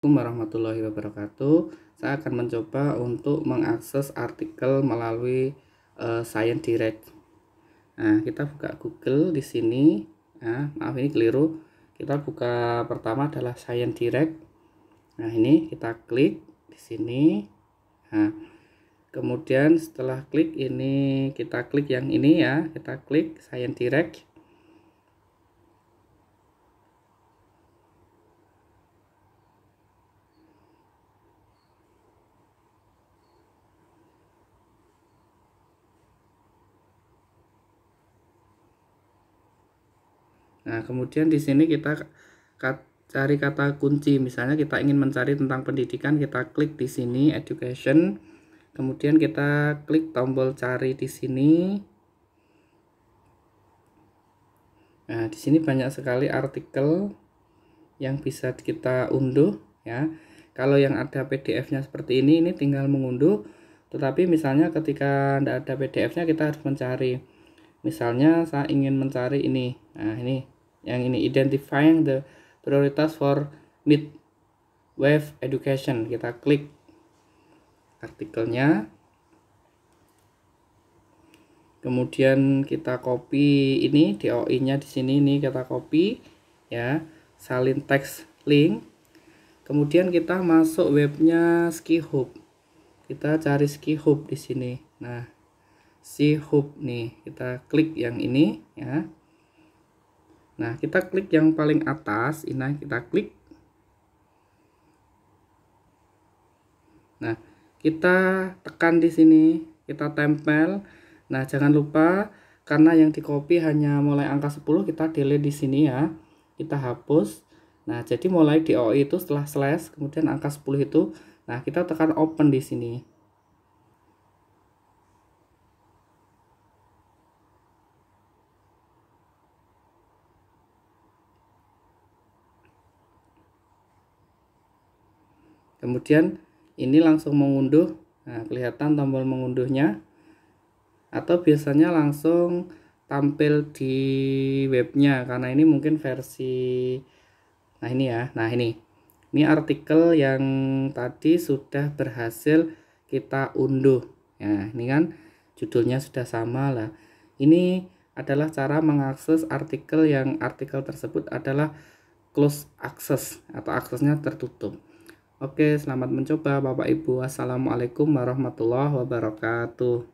Assalamualaikum warahmatullahi wabarakatuh. Saya akan mencoba untuk mengakses artikel melalui uh, Science Direct. Nah, kita buka Google di sini. Nah, maaf ini keliru. Kita buka pertama adalah Science Direct. Nah, ini kita klik di sini. Nah, kemudian setelah klik ini kita klik yang ini ya, kita klik Science Direct. Nah, kemudian di sini kita cari kata kunci. Misalnya kita ingin mencari tentang pendidikan, kita klik di sini education. Kemudian kita klik tombol cari di sini. Nah, di sini banyak sekali artikel yang bisa kita unduh ya. Kalau yang ada PDF-nya seperti ini, ini tinggal mengunduh. Tetapi misalnya ketika tidak ada PDF-nya kita harus mencari. Misalnya saya ingin mencari ini. Nah, ini yang ini identifying the prioritas for mid wave education kita klik artikelnya kemudian kita copy ini DOI nya di sini ini kita copy ya salin teks link kemudian kita masuk webnya ski hub kita cari ski hub di sini nah si hub nih kita klik yang ini ya Nah, kita klik yang paling atas, ini kita klik. Nah, kita tekan di sini, kita tempel. Nah, jangan lupa karena yang di copy hanya mulai angka 10, kita delete di sini ya. Kita hapus. Nah, jadi mulai di OI itu setelah slash, kemudian angka 10 itu. Nah, kita tekan open di sini. kemudian ini langsung mengunduh nah kelihatan tombol mengunduhnya atau biasanya langsung tampil di webnya karena ini mungkin versi nah ini ya nah ini ini artikel yang tadi sudah berhasil kita unduh ya ini kan judulnya sudah sama lah ini adalah cara mengakses artikel yang artikel tersebut adalah close access atau aksesnya tertutup Oke, selamat mencoba Bapak Ibu. Assalamualaikum warahmatullahi wabarakatuh.